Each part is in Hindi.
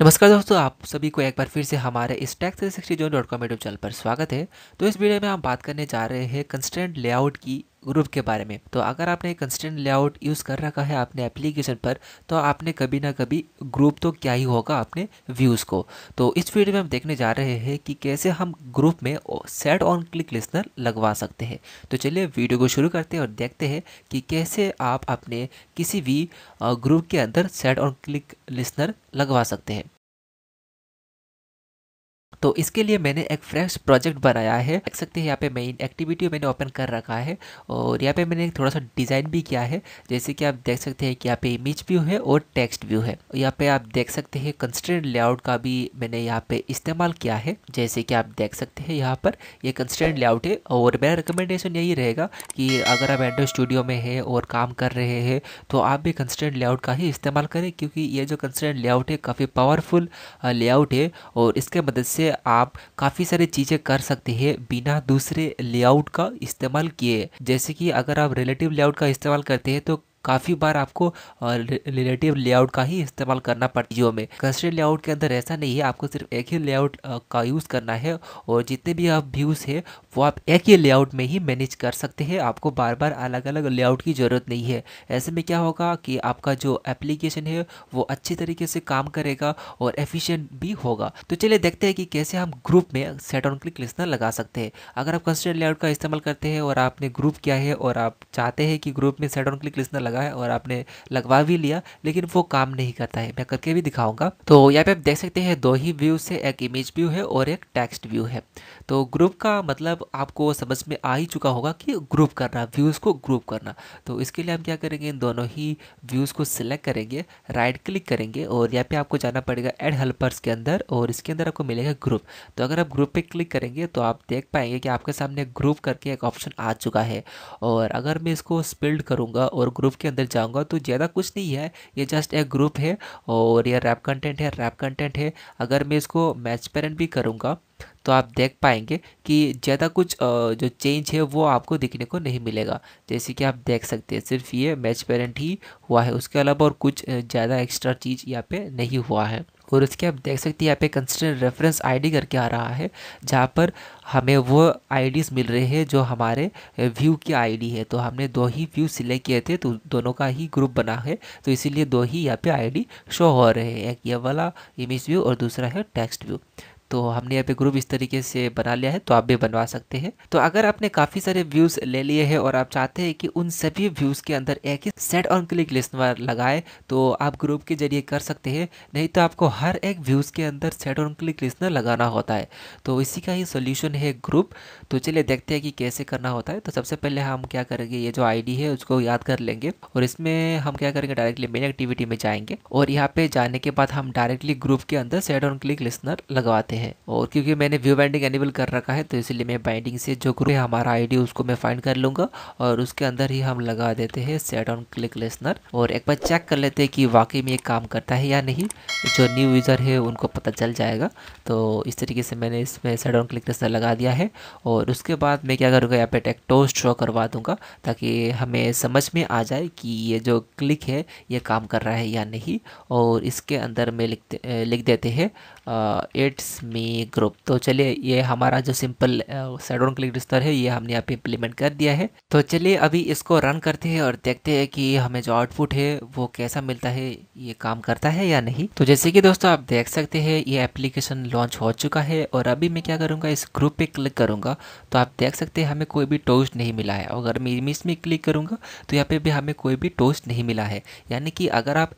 नमस्कार दोस्तों आप सभी को एक बार फिर से हमारे इस टैक्स थ्री सिक्सटी जो डॉट कॉम यूट्यूब चैनल पर स्वागत है तो इस वीडियो में हम बात करने जा रहे हैं कंस्टेंट लेआउट की ग्रुप के बारे में तो अगर आपने कंस्टेंट लेआउट यूज़ कर रखा है आपने एप्लीकेशन पर तो आपने कभी ना कभी ग्रुप तो क्या ही होगा अपने व्यूज़ को तो इस वीडियो में हम देखने जा रहे हैं कि कैसे हम ग्रुप में सेट ऑन क्लिक लिस्नर लगवा सकते हैं तो चलिए वीडियो को शुरू करते हैं और देखते हैं कि कैसे आप अपने किसी भी ग्रुप के अंदर सेट ऑन क्लिक लिस्नर लगवा सकते हैं तो इसके लिए मैंने एक फ्रेश प्रोजेक्ट बनाया है देख सकते हैं यहाँ पे मेन एक्टिविटी मैंने ओपन कर रखा है और यहाँ पे मैंने थोड़ा सा डिज़ाइन भी किया है जैसे कि आप देख सकते हैं कि यहाँ पे इमेज व्यू है और टेक्स्ट व्यू है यहाँ पे आप देख सकते हैं कंस्टेंट लेआउट का भी मैंने यहाँ पे इस्तेमाल किया है जैसे कि आप देख सकते हैं यहाँ पर ये कंस्टेंट लेआउट है और मेरा रिकमेंडेशन यही रहेगा कि अगर आप एंड्रॉइड स्टूडियो में है और काम कर रहे हैं तो आप भी कंस्टेंट लेआउट का ही इस्तेमाल करें क्योंकि ये जो कंस्टेंट लेआउट है काफ़ी पावरफुल लेआउट है और इसके मदद से आप काफ़ी सारी चीज़ें कर सकते हैं बिना दूसरे लेआउट का इस्तेमाल किए जैसे कि अगर आप रिलेटिव लेआउट का इस्तेमाल करते हैं तो काफ़ी बार आपको रिलेटिव लेआउट का ही इस्तेमाल करना पड़ता है में कंस्ट्रेंट लेआउट के अंदर ऐसा नहीं है आपको सिर्फ एक ही लेआउट का यूज़ करना है और जितने भी आप व्यूज़ है वो आप एक ही लेआउट में ही मैनेज कर सकते हैं आपको बार बार अलग अलग लेआउट की ज़रूरत नहीं है ऐसे में क्या होगा कि आपका जो एप्लीकेशन है वो अच्छे तरीके से काम करेगा और एफिशिएंट भी होगा तो चलिए देखते हैं कि कैसे हम ग्रुप में सेट ऑन क्लिक लिस्टनर लगा सकते हैं अगर आप कंस्टेंट लेआउट का इस्तेमाल करते हैं और आपने ग्रुप किया है और आप चाहते हैं कि ग्रुप में सेट ऑन क्लिक लिस्टनर लगाए और आपने लगवा भी लिया लेकिन वो काम नहीं करता है मैं करके भी दिखाऊँगा तो यहाँ पर आप देख सकते हैं दो ही व्यू से एक इमेज व्यू है और एक टेक्स्ट व्यू है तो ग्रुप का मतलब आपको समझ में आ ही चुका होगा कि ग्रुप करना व्यूज़ को ग्रुप करना तो इसके लिए हम क्या करेंगे इन दोनों ही व्यूज़ को सिलेक्ट करेंगे राइट क्लिक करेंगे और यहाँ पे आपको जाना पड़ेगा एड हेल्पर्स के अंदर और इसके अंदर आपको मिलेगा ग्रुप तो अगर आप ग्रुप पर क्लिक करेंगे तो आप देख पाएंगे कि आपके सामने ग्रुप करके एक ऑप्शन आ चुका है और अगर मैं इसको स्पिल्ड करूँगा और ग्रुप के अंदर जाऊँगा तो ज़्यादा कुछ नहीं है ये जस्ट एक ग्रुप है और यह रैप कंटेंट है रैप कंटेंट है अगर मैं इसको मैच पेरेंट भी करूँगा तो आप देख पाएंगे कि ज़्यादा कुछ जो चेंज है वो आपको दिखने को नहीं मिलेगा जैसे कि आप देख सकते हैं सिर्फ ये मैच पेरेंट ही हुआ है उसके अलावा और कुछ ज़्यादा एक्स्ट्रा चीज़ यहाँ पे नहीं हुआ है और उसके आप देख सकते हैं यहाँ पे कंस्टेंट रेफरेंस आईडी करके आ रहा है जहाँ पर हमें वो आईडीज़ मिल रहे हैं जो हमारे व्यू की आईडी है तो हमने दो ही व्यू सिलेक्ट किए थे तो दोनों का ही ग्रुप बना है तो इसीलिए दो ही यहाँ पे आईडी शो हो रहे हैं एक ये वाला इमेज व्यू और दूसरा है टेक्स्ट व्यू तो हमने यहाँ पे ग्रुप इस तरीके से बना लिया है तो आप भी बनवा सकते हैं तो अगर आपने काफ़ी सारे व्यूज़ ले लिए हैं और आप चाहते हैं कि उन सभी व्यूज़ के अंदर एक ही सेट ऑन क्लिक लिस्टनर लगाए तो आप ग्रुप के जरिए कर सकते हैं नहीं तो आपको हर एक व्यूज़ के अंदर सेट ऑन क्लिक लिस्टनर लगाना होता है तो इसी का ही सोल्यूशन है ग्रुप तो चलिए देखते हैं कि कैसे करना होता है तो सबसे पहले हम क्या करेंगे ये जो आईडी है उसको याद कर लेंगे और इसमें हम क्या करेंगे डायरेक्टली मेन एक्टिविटी में जाएंगे और यहाँ पे जाने के बाद हम डायरेक्टली ग्रुप के अंदर सेट ऑन क्लिक लिस्टनर लगवाते हैं जाते हैं और क्योंकि मैंने व्यू बाइंडिंग एनेबल कर रखा है तो इसलिए मैं बाइंडिंग से जो ग्रुप है हमारा आईडी उसको मैं फाइंड कर लूँगा और उसके अंदर ही हम लगा देते हैं सेट ऑन क्लिक लिसनर और एक बार चेक कर लेते हैं कि वाकई में ये काम करता है या नहीं जो न्यू यूज़र है उनको पता चल जाएगा तो इस तरीके से मैंने इसमें सेट ऑन क्लिक लिसनर लगा दिया है और उसके बाद मैं क्या करूँगा यहाँ पर टेक टोस्ट शो करवा दूँगा ताकि हमें समझ में आ जाए कि ये जो क्लिक है ये काम कर रहा है या नहीं और इसके अंदर में लिख देते हैं एट्स uh, मी ग्रुप तो चलिए ये हमारा जो सिंपल सेडोन क्लिक रजिस्टर है ये हमने यहाँ पे इम्प्लीमेंट कर दिया है तो चलिए अभी इसको रन करते हैं और देखते हैं कि हमें जो आउटपुट है वो कैसा मिलता है ये काम करता है या नहीं तो जैसे कि दोस्तों आप देख सकते हैं ये एप्लीकेशन लॉन्च हो चुका है और अभी मैं क्या करूँगा इस ग्रुप पे क्लिक करूँगा तो आप देख सकते हैं हमें कोई भी टोस्ट नहीं मिला है अगर मैं इसमें में क्लिक करूँगा तो यहाँ पे भी हमें कोई भी टोस्ट नहीं मिला है यानी कि अगर आप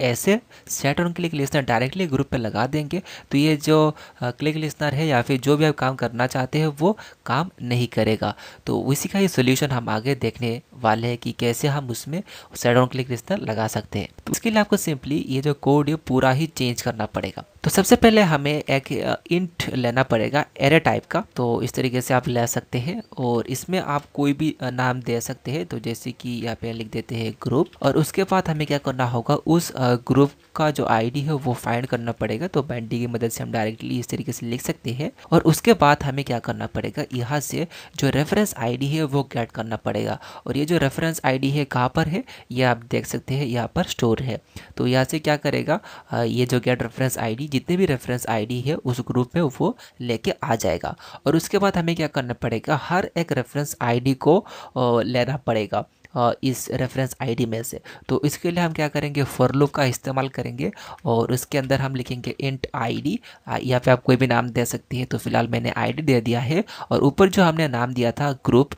ऐसे set on click listener directly group पे लगा देंगे तो ये जो क्लिक लिस्नर है या फिर जो भी आप काम करना चाहते हैं वो काम नहीं करेगा तो उसी का ही सोल्यूशन हम आगे देखने वाले हैं कि कैसे हम उसमें सेटर्न क्लिक लिस्नर लगा सकते हैं तो इसके लिए आपको सिंपली ये जो कोड है पूरा ही चेंज करना पड़ेगा तो सबसे पहले हमें एक इंट लेना पड़ेगा एरे टाइप का तो इस तरीके से आप ले सकते हैं और इसमें आप कोई भी नाम दे सकते हैं तो जैसे कि यहाँ पे लिख देते हैं ग्रुप और उसके बाद हमें क्या करना होगा उस ग्रुप का जो आईडी है वो फाइंड करना पड़ेगा तो बैंडी की मदद से हम डायरेक्टली इस तरीके से लिख सकते हैं और उसके बाद हमें क्या करना पड़ेगा यहाँ से जो रेफरेंस आई है वो गैट करना पड़ेगा और ये जो रेफरेंस आई है कहाँ पर है ये आप देख सकते हैं यहाँ पर स्टोर है तो यहाँ से क्या करेगा ये जो गैट रेफरेंस आई जितने भी रेफरेंस आईडी है उस ग्रुप में वो लेके आ जाएगा और उसके बाद हमें क्या करना पड़ेगा हर एक रेफरेंस आईडी को लेना पड़ेगा इस रेफरेंस आईडी में से तो इसके लिए हम क्या करेंगे फॉर लूप का इस्तेमाल करेंगे और उसके अंदर हम लिखेंगे इंट आईडी यहाँ पे आप कोई भी नाम दे सकती हैं तो फिलहाल मैंने आईडी दे दिया है और ऊपर जो हमने नाम दिया था ग्रुप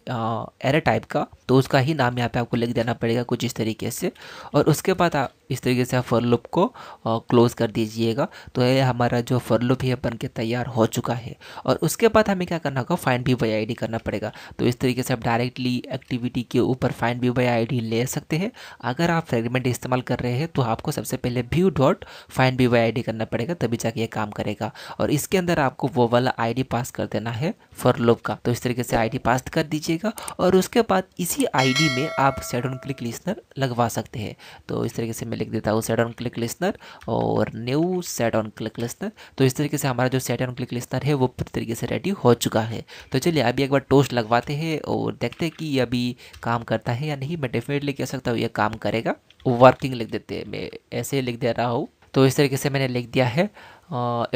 एरे टाइप का तो उसका ही नाम यहाँ पे आपको लिख देना पड़ेगा कुछ इस तरीके से और उसके बाद आप इस तरीके से आप फॉर को क्लोज़ कर दीजिएगा तो ये हमारा जो फरलुप है बन के तैयार हो चुका है और उसके बाद हमें क्या करना होगा फ़ाइन बी वाई आई करना पड़ेगा तो इस तरीके से आप डायरेक्टली एक्टिविटी के ऊपर फाइन बी वाई आई ले सकते हैं अगर आप फ्रेगमेंट इस्तेमाल कर रहे हैं तो आपको सबसे पहले view dot find B Y I करना पड़ेगा तभी जाके ये काम करेगा और इसके अंदर आपको वो वाला आई पास कर देना है फरलुप का तो इस तरीके से आई पास कर दीजिएगा और उसके बाद इसी उसी आईडी में आप सेट ऑन क्लिक लिस्नर लगवा सकते हैं तो इस तरीके से मैं लिख देता हूँ सेट ऑन क्लिक लिस्नर और new set on click listener तो इस तरीके से हमारा जो सेट ऑन क्लिक लिस्नर है वो पूरी तरीके से रेडी हो चुका है तो चलिए अभी एक बार टोस्ट लगवाते हैं और देखते हैं कि ये अभी काम करता है या नहीं मैं डेफिनेटली कह सकता हूँ ये काम करेगा वर्किंग लिख देते हैं मैं ऐसे लिख दे रहा हूँ तो इस तरीके से मैंने लिख दिया है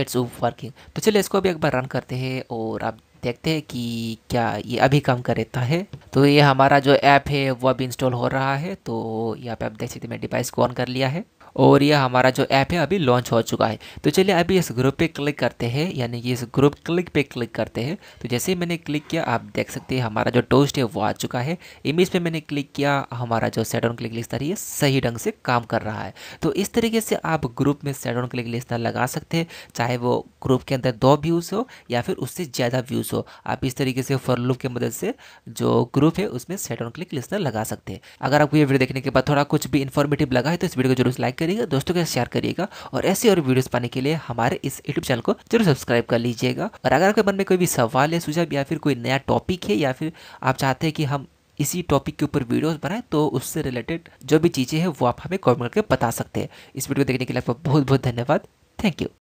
इट्स वर्किंग तो चलिए इसको अभी एक बार रन करते हैं और आप देखते हैं कि क्या ये अभी काम रहता है तो ये हमारा जो ऐप है वो अभी इंस्टॉल हो रहा है तो यहाँ पे आप देख सकते मैं डिवाइस को ऑन कर लिया है और यह हमारा जो ऐप है अभी लॉन्च हो चुका है तो चलिए अभी इस ग्रुप पे क्लिक करते हैं यानी कि इस ग्रुप क्लिक पे क्लिक करते हैं तो जैसे ही मैंने क्लिक किया आप देख सकते हैं हमारा जो टोस्ट है वो आ चुका है इमेज पे मैंने क्लिक किया हमारा जो सेट ऑन क्लिक लिस्टर है सही ढंग से काम कर रहा है तो इस तरीके से आप ग्रुप में सेट ऑन क्लिक लिस्टर लगा सकते हैं चाहे वो ग्रुप के अंदर दो व्यूज़ हो या फिर उससे ज़्यादा व्यूज़ हो आप इस तरीके से फॉर की मदद से जो ग्रुप है उसमें सेट ऑन क्लिक लिस्टर लगा सकते हैं अगर आपको ये वीडियो देखने के बाद थोड़ा कुछ भी इन्फॉर्मेटिव लगा है तो इस वीडियो को जरूर लाइक करिएगा दोस्तों के साथ शेयर करिएगा और ऐसे और वीडियोस पाने के लिए हमारे इस यूट्यूब चैनल को जरूर सब्सक्राइब कर लीजिएगा और अगर आपके मन में कोई भी सवाल है सुझाव या फिर कोई नया टॉपिक है या फिर आप चाहते हैं कि हम इसी टॉपिक के ऊपर वीडियोस बनाएं तो उससे रिलेटेड जो भी चीज़ें हैं वो आप हमें कॉमेंट करके बता सकते हैं इस वीडियो को देखने के लिए आपका बहुत बहुत धन्यवाद थैंक यू